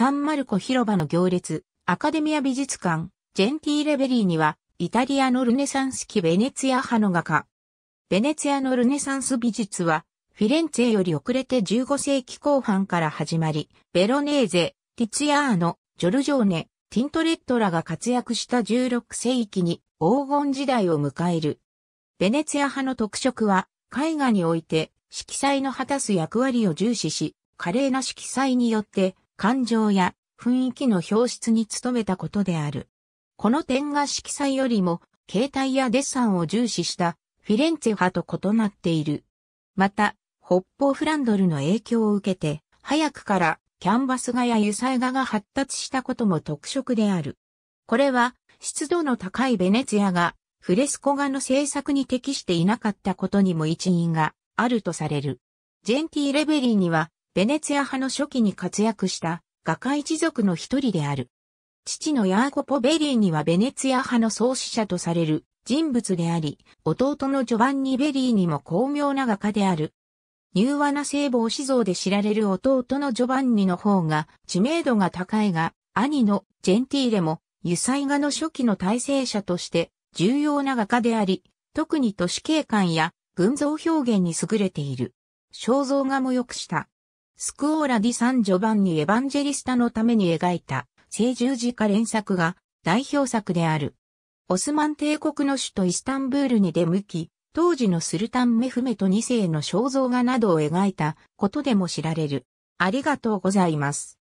サンマルコ広場の行列、アカデミア美術館、ジェンティーレベリーには、イタリアのルネサンス期ベネツィア派の画家。ベネツィアのルネサンス美術は、フィレンツェより遅れて15世紀後半から始まり、ベロネーゼ、ティツィアーノ、ジョルジョーネ、ティントレットらが活躍した16世紀に黄金時代を迎える。ベネツィア派の特色は、絵画において色彩の果たす役割を重視し、華麗な色彩によって感情や雰囲気の表出に努めたことである。この点が色彩よりも形態やデッサンを重視したフィレンツェ派と異なっている。また、北方フランドルの影響を受けて、早くからキャンバス画や油彩画が発達したことも特色である。これは湿度の高いベネツィアがフレスコ画の制作に適していなかったことにも一因があるとされる。ジェンティーレベリーにはベネツィア派の初期に活躍した画家一族の一人である。父のヤーコポ・ベリーニはベネツィア派の創始者とされる人物であり、弟のジョバンニ・ベリーニも巧妙な画家である。柔和な聖母思想で知られる弟のジョバンニの方が知名度が高いが、兄のジェンティーレも油彩画の初期の体制者として重要な画家であり、特に都市景観や群像表現に優れている。肖像画も良くしたスクオーラ・ディ・サン・ジョバンニ・エヴァンジェリスタのために描いた聖十字架連作が代表作である。オスマン帝国の首都イスタンブールに出向き、当時のスルタンメフメト2世の肖像画などを描いたことでも知られる。ありがとうございます。